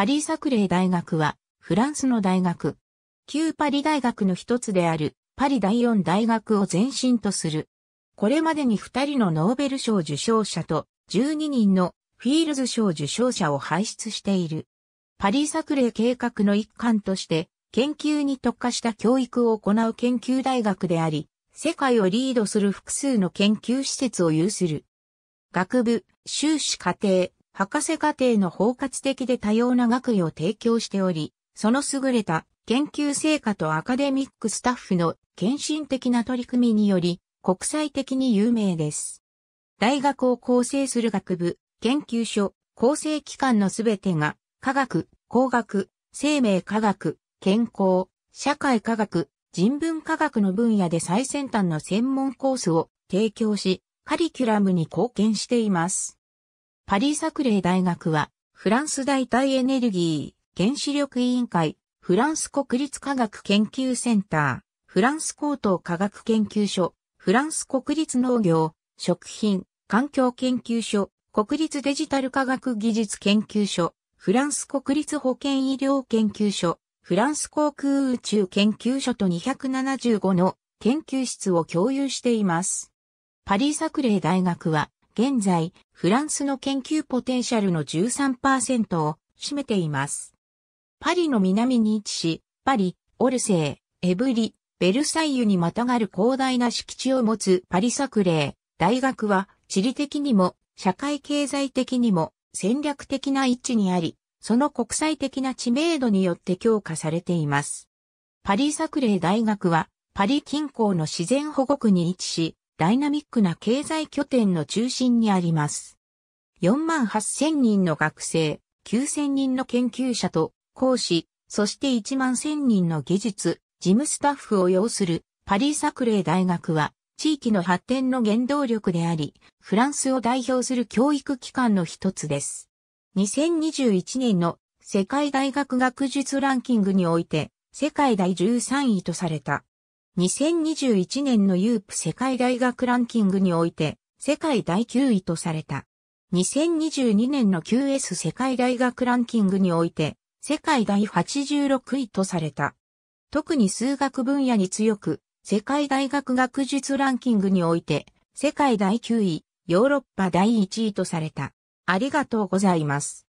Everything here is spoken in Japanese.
パリサクレー大学は、フランスの大学。旧パリ大学の一つである、パリ第4大学を前身とする。これまでに2人のノーベル賞受賞者と、12人のフィールズ賞受賞者を輩出している。パリサクレー計画の一環として、研究に特化した教育を行う研究大学であり、世界をリードする複数の研究施設を有する。学部、修士課程、博士課程の包括的で多様な学位を提供しており、その優れた研究成果とアカデミックスタッフの献身的な取り組みにより、国際的に有名です。大学を構成する学部、研究所、構成機関のすべてが、科学、工学、生命科学、健康、社会科学、人文科学の分野で最先端の専門コースを提供し、カリキュラムに貢献しています。パリ作例大学は、フランス代替エネルギー、原子力委員会、フランス国立科学研究センター、フランス高等科学研究所、フランス国立農業、食品、環境研究所、国立デジタル科学技術研究所、フランス国立保健医療研究所、フランス航空宇宙研究所と275の研究室を共有しています。パリ作例大学は、現在、フランスの研究ポテンシャルの13%を占めています。パリの南に位置し、パリ、オルセー、エブリ、ベルサイユにまたがる広大な敷地を持つパリサクレー大学は地理的にも社会経済的にも戦略的な位置にあり、その国際的な知名度によって強化されています。パリサクレー大学はパリ近郊の自然保護区に位置し、ダイナミックな経済拠点の中心にあります。4万8000人の学生、9000人の研究者と講師、そして1万1000人の技術、事務スタッフを要するパリサクレー大学は地域の発展の原動力であり、フランスを代表する教育機関の一つです。2021年の世界大学学術ランキングにおいて世界第13位とされた。2021年のユープ世界大学ランキングにおいて、世界第9位とされた。2022年の QS 世界大学ランキングにおいて、世界第86位とされた。特に数学分野に強く、世界大学学術ランキングにおいて、世界第9位、ヨーロッパ第1位とされた。ありがとうございます。